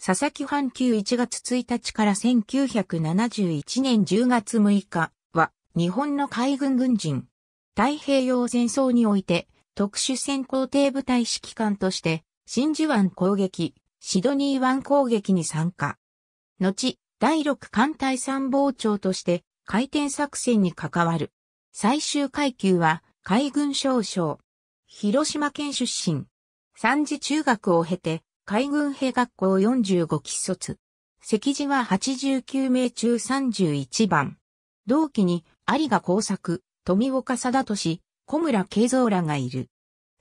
佐々木阪急1月1日から1971年10月6日は日本の海軍軍人。太平洋戦争において特殊戦校艇部隊指揮官として真珠湾攻撃、シドニー湾攻撃に参加。後、第6艦隊参謀長として回転作戦に関わる。最終階級は海軍少将。広島県出身。三次中学を経て、海軍兵学校45期卒。席次は89名中31番。同期に有賀工作、富岡貞俊、小村慶三らがいる。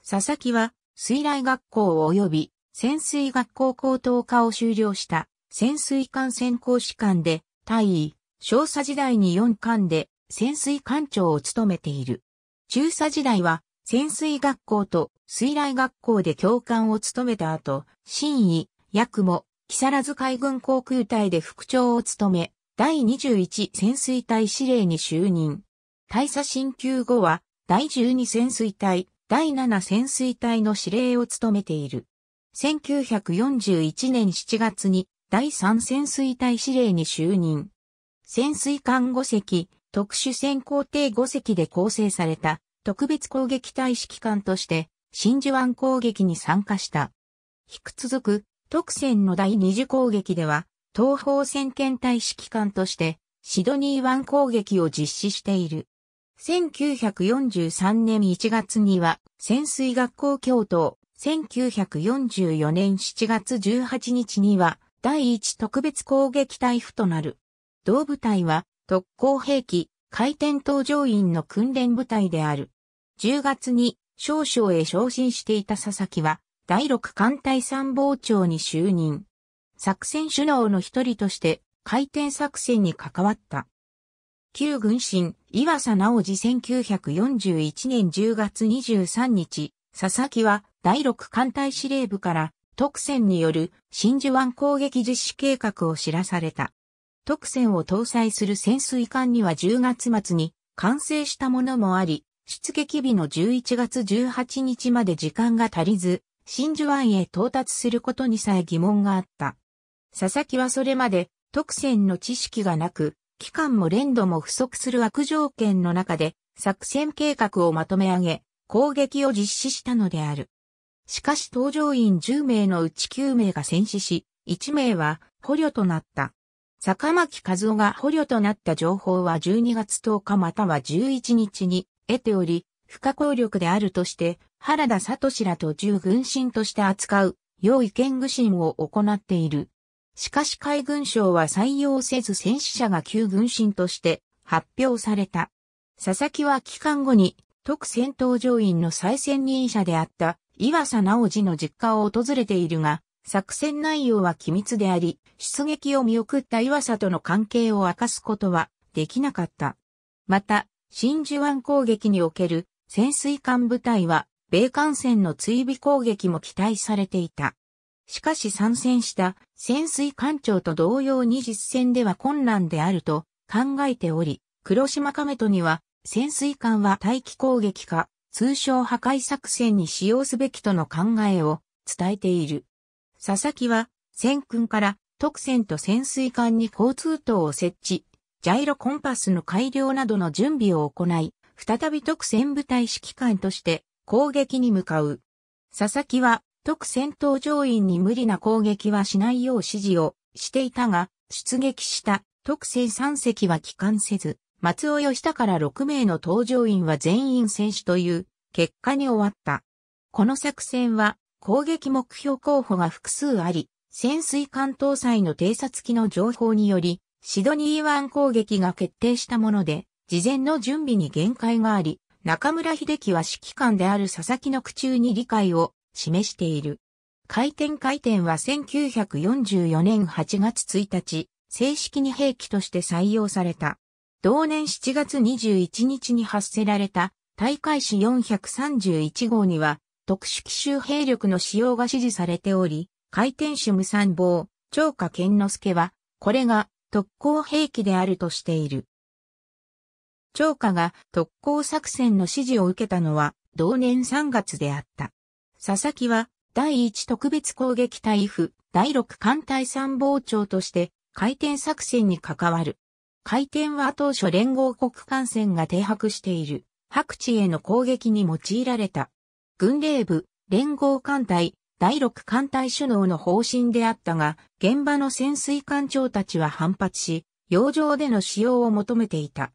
佐々木は水雷学校及び潜水学校高等科を修了した潜水艦専攻士官で大尉、少佐時代に4艦で潜水艦長を務めている。中佐時代は潜水学校と水雷学校で教官を務めた後、新位、役も、木更津海軍航空隊で副長を務め、第21潜水隊司令に就任。大佐進級後は、第12潜水隊、第7潜水隊の司令を務めている。1941年7月に、第3潜水隊司令に就任。潜水艦5隻、特殊潜航艇5隻で構成された特別攻撃隊指揮官として真珠湾攻撃に参加した。引く続く、特戦の第二次攻撃では、東方戦艦隊指揮官として、シドニー湾攻撃を実施している。1943年1月には、潜水学校教頭、1944年7月18日には、第一特別攻撃隊府となる。同部隊は、特攻兵器、回転搭乗員の訓練部隊である。10月に少将へ昇進していた佐々木は、第六艦隊参謀長に就任。作戦首脳の一人として、回転作戦に関わった。旧軍神、岩佐直治1941年10月23日、佐々木は第六艦隊司令部から特戦による真珠湾攻撃実施計画を知らされた。特戦を搭載する潜水艦には10月末に完成したものもあり、出撃日の11月18日まで時間が足りず、真珠湾へ到達することにさえ疑問があった。佐々木はそれまで特選の知識がなく、期間も連度も不足する悪条件の中で作戦計画をまとめ上げ、攻撃を実施したのである。しかし搭乗員10名のうち9名が戦死し、1名は捕虜となった。坂巻和夫が捕虜となった情報は12月10日または11日に得ており、不可抗力であるとして、原田聡らと従軍神として扱う、用意見具神を行っている。しかし海軍省は採用せず戦死者が旧軍神として発表された。佐々木は帰還後に、特戦闘乗員の再選任者であった岩佐直次の実家を訪れているが、作戦内容は機密であり、出撃を見送った岩佐との関係を明かすことはできなかった。また、真珠湾攻撃における潜水艦部隊は、米艦船の追尾攻撃も期待されていた。しかし参戦した潜水艦長と同様に実戦では困難であると考えており、黒島亀戸には潜水艦は待機攻撃か通称破壊作戦に使用すべきとの考えを伝えている。佐々木は戦訓から特船と潜水艦に交通等を設置、ジャイロコンパスの改良などの準備を行い、再び特戦部隊指揮官として攻撃に向かう。佐々木は特戦闘乗員に無理な攻撃はしないよう指示をしていたが、出撃した特戦3隻は帰還せず、松尾義高ら6名の搭乗員は全員戦死という結果に終わった。この作戦は攻撃目標候補が複数あり、潜水艦搭載の偵察機の情報によりシドニー湾攻撃が決定したもので、事前の準備に限界があり、中村秀樹は指揮官である佐々木の苦中に理解を示している。回転回転は1944年8月1日、正式に兵器として採用された。同年7月21日に発せられた大会誌431号には特殊奇襲兵力の使用が指示されており、回転手無参謀、長家健之助は、これが特攻兵器であるとしている。長家が特攻作戦の指示を受けたのは同年3月であった。佐々木は第1特別攻撃隊府第6艦隊参謀長として回転作戦に関わる。回転は当初連合国艦船が停泊している白地への攻撃に用いられた。軍令部、連合艦隊、第六艦隊首脳の方針であったが、現場の潜水艦長たちは反発し、洋上での使用を求めていた。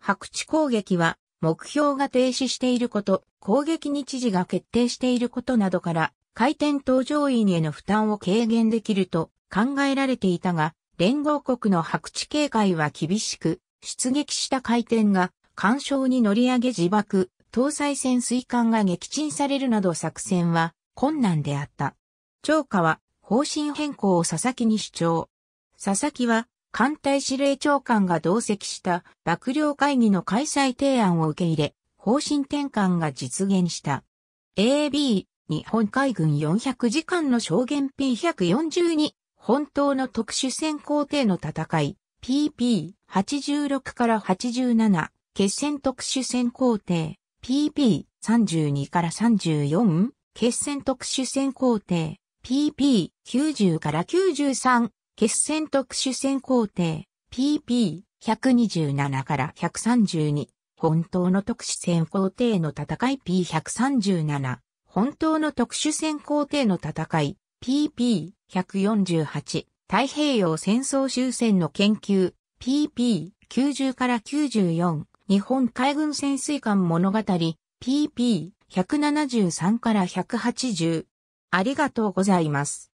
白地攻撃は、目標が停止していること、攻撃日時が決定していることなどから、回転搭乗員への負担を軽減できると考えられていたが、連合国の白地警戒は厳しく、出撃した回転が、干渉に乗り上げ自爆、搭載潜水艦が撃沈されるなど作戦は困難であった。長家は方針変更を佐々木に主張。佐々木は艦隊司令長官が同席した幕僚会議の開催提案を受け入れ、方針転換が実現した。AB 日本海軍400時間の証言 P142 本当の特殊戦工艇の戦い PP86 から87決戦特殊戦工艇 PP32 から34決戦特殊戦工程 PP90 から93、決戦特殊戦工程 PP127 から132、本当の特殊戦工程の戦い P137、本当の特殊戦工程の戦い PP148、太平洋戦争終戦の研究 PP90 から94、日本海軍潜水艦物語 PP 173から180。ありがとうございます。